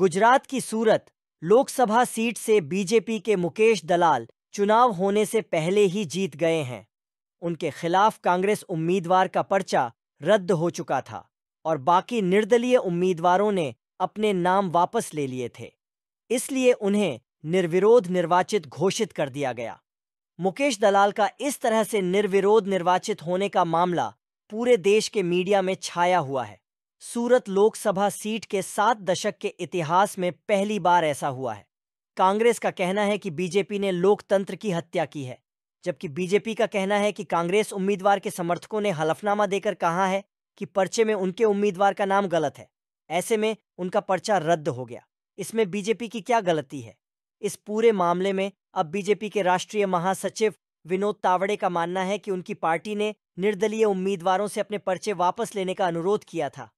गुजरात की सूरत लोकसभा सीट से बीजेपी के मुकेश दलाल चुनाव होने से पहले ही जीत गए हैं उनके खिलाफ कांग्रेस उम्मीदवार का पर्चा रद्द हो चुका था और बाकी निर्दलीय उम्मीदवारों ने अपने नाम वापस ले लिए थे इसलिए उन्हें निर्विरोध निर्वाचित घोषित कर दिया गया मुकेश दलाल का इस तरह से निर्विरोध निर्वाचित होने का मामला पूरे देश के मीडिया में छाया हुआ है सूरत लोकसभा सीट के सात दशक के इतिहास में पहली बार ऐसा हुआ है कांग्रेस का कहना है कि बीजेपी ने लोकतंत्र की हत्या की है जबकि बीजेपी का कहना है कि कांग्रेस उम्मीदवार के समर्थकों ने हलफनामा देकर कहा है कि पर्चे में उनके उम्मीदवार का नाम गलत है ऐसे में उनका पर्चा रद्द हो गया इसमें बीजेपी की क्या गलती है इस पूरे मामले में अब बीजेपी के राष्ट्रीय महासचिव विनोद तावड़े का मानना है कि उनकी पार्टी ने निर्दलीय उम्मीदवारों से अपने पर्चे वापस लेने का अनुरोध किया था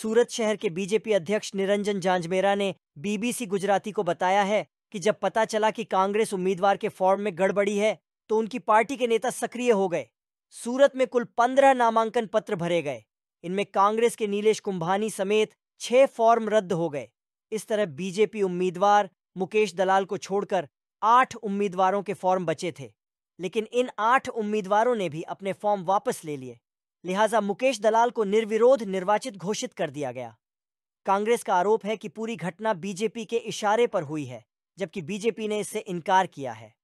सूरत शहर के बीजेपी अध्यक्ष निरंजन जांजमेरा ने बीबीसी गुजराती को बताया है कि जब पता चला कि कांग्रेस उम्मीदवार के फॉर्म में गड़बड़ी है तो उनकी पार्टी के नेता सक्रिय हो गए सूरत में कुल पंद्रह नामांकन पत्र भरे गए इनमें कांग्रेस के नीलेश कुंभानी समेत छह फॉर्म रद्द हो गए इस तरह बीजेपी उम्मीदवार मुकेश दलाल को छोड़कर आठ उम्मीदवारों के फॉर्म बचे थे लेकिन इन आठ उम्मीदवारों ने भी अपने फॉर्म वापस ले लिए लिहाजा मुकेश दलाल को निर्विरोध निर्वाचित घोषित कर दिया गया कांग्रेस का आरोप है कि पूरी घटना बीजेपी के इशारे पर हुई है जबकि बीजेपी ने इससे इनकार किया है